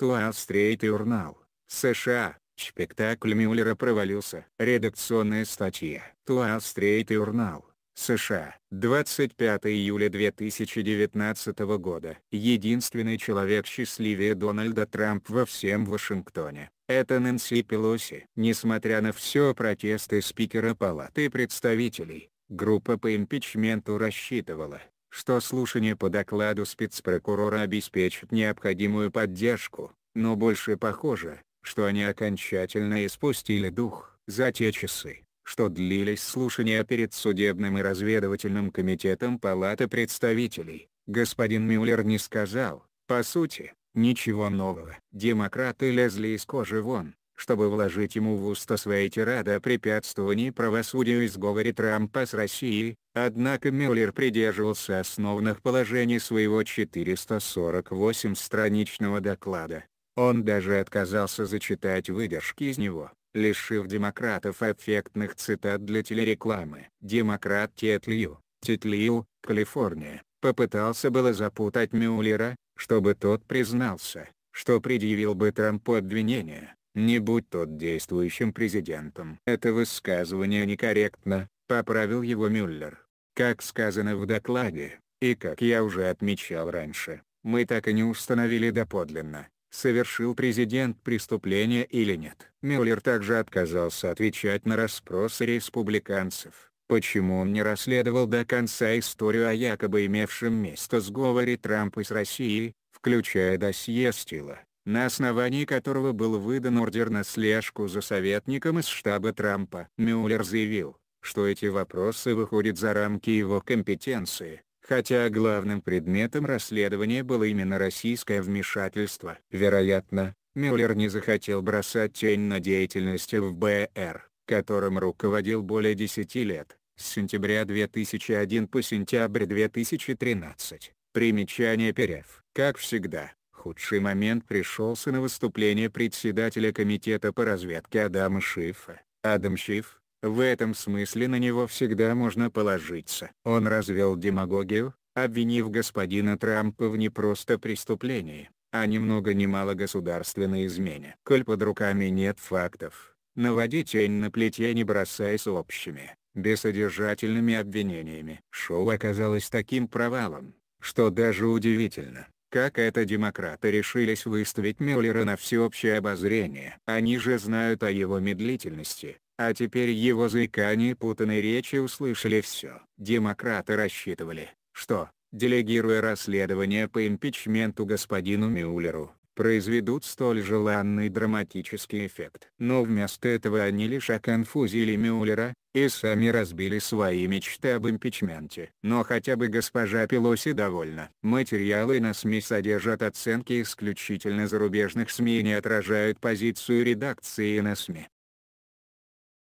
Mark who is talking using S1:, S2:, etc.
S1: Туал-стрейт журнал, США, спектакль Мюллера провалился. Редакционная статья. Туал-стрейт журнал, США, 25 июля 2019 года. Единственный человек счастливее Дональда Трампа во всем Вашингтоне. Это Нэнси Пелоси. Несмотря на все протесты спикера Палаты представителей, группа по импичменту рассчитывала, что слушание по докладу спецпрокурора обеспечит необходимую поддержку, но больше похоже, что они окончательно испустили дух за те часы, что длились слушания перед судебным и разведывательным комитетом Палаты представителей. Господин Мюллер не сказал, по сути, ничего нового. Демократы лезли из кожи вон, чтобы вложить ему в уста свои тирады о препятствовании правосудию и сговоре Трампа с Россией, однако Мюллер придерживался основных положений своего 448-страничного доклада. Он даже отказался зачитать выдержки из него, лишив демократов эффектных цитат для телерекламы. Демократ Тетлью, Тетлью, Калифорния, попытался было запутать Мюллера, чтобы тот признался, что предъявил бы Трампу обвинение не будь тот действующим президентом. Это высказывание некорректно, поправил его Мюллер. Как сказано в докладе, и как я уже отмечал раньше, мы так и не установили доподлинно, совершил президент преступление или нет. Мюллер также отказался отвечать на расспросы республиканцев, почему он не расследовал до конца историю о якобы имевшем место сговоре Трампа с Россией, включая досье Стила на основании которого был выдан ордер на слежку за советником из штаба Трампа. Мюллер заявил, что эти вопросы выходят за рамки его компетенции, хотя главным предметом расследования было именно российское вмешательство. Вероятно, Мюллер не захотел бросать тень на деятельность ФБР, которым руководил более 10 лет, с сентября 2001 по сентябрь 2013. Примечание Перев. Как всегда, Худший момент пришелся на выступление председателя комитета по разведке Адама Шифа. Адам Шиф, в этом смысле на него всегда можно положиться. Он развел демагогию, обвинив господина Трампа в не просто преступлении, а ни много ни мало государственной измене. Коль под руками нет фактов, наводи тень на плетье не бросаясь общими, бессодержательными обвинениями. Шоу оказалось таким провалом, что даже удивительно как это демократы решились выставить Мюллера на всеобщее обозрение. Они же знают о его медлительности, а теперь его заикание и путанной речи услышали все. Демократы рассчитывали, что, делегируя расследование по импичменту господину Мюллеру, произведут столь желанный драматический эффект. Но вместо этого они лишь оконфузили Мюллера, и сами разбили свои мечты об импичменте. Но хотя бы госпожа Пелоси довольна. Материалы на СМИ содержат оценки исключительно зарубежных СМИ и не отражают позицию редакции на СМИ.